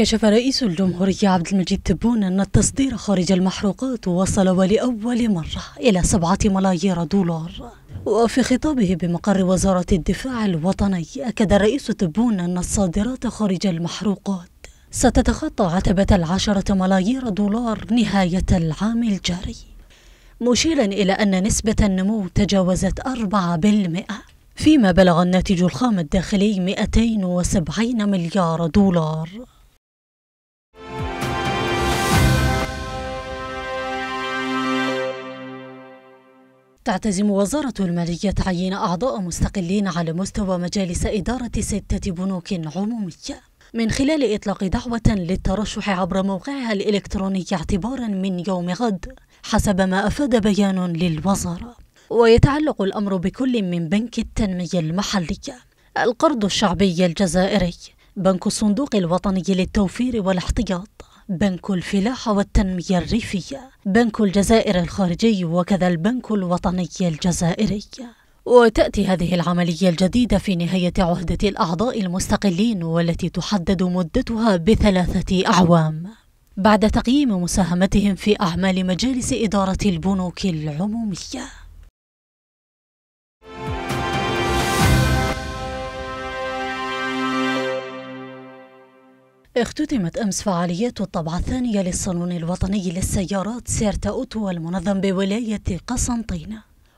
كشف رئيس الجمهورية عبد المجيد تبون أن التصدير خارج المحروقات وصل ولأول مرة إلى سبعة ملايير دولار وفي خطابه بمقر وزارة الدفاع الوطني أكد رئيس تبون أن الصادرات خارج المحروقات ستتخطى عتبة العشرة ملايير دولار نهاية العام الجاري مشيرا إلى أن نسبة النمو تجاوزت 4% فيما بلغ الناتج الخام الداخلي 270 مليار دولار تعتزم وزارة المالية تعيين أعضاء مستقلين على مستوى مجالس إدارة ستة بنوك عمومية من خلال إطلاق دعوة للترشح عبر موقعها الإلكتروني اعتبارا من يوم غد حسب ما أفاد بيان للوزارة ويتعلق الأمر بكل من بنك التنمية المحلية القرض الشعبي الجزائري بنك الصندوق الوطني للتوفير والاحتياط بنك الفلاحة والتنمية الريفية بنك الجزائر الخارجي وكذا البنك الوطني الجزائري وتأتي هذه العملية الجديدة في نهاية عهدة الأعضاء المستقلين والتي تحدد مدتها بثلاثة أعوام بعد تقييم مساهمتهم في أعمال مجالس إدارة البنوك العمومية اختتمت أمس فعاليات الطبعة الثانية للصالون الوطني للسيارات سيرتا أوتو المنظم بولاية قسنطينة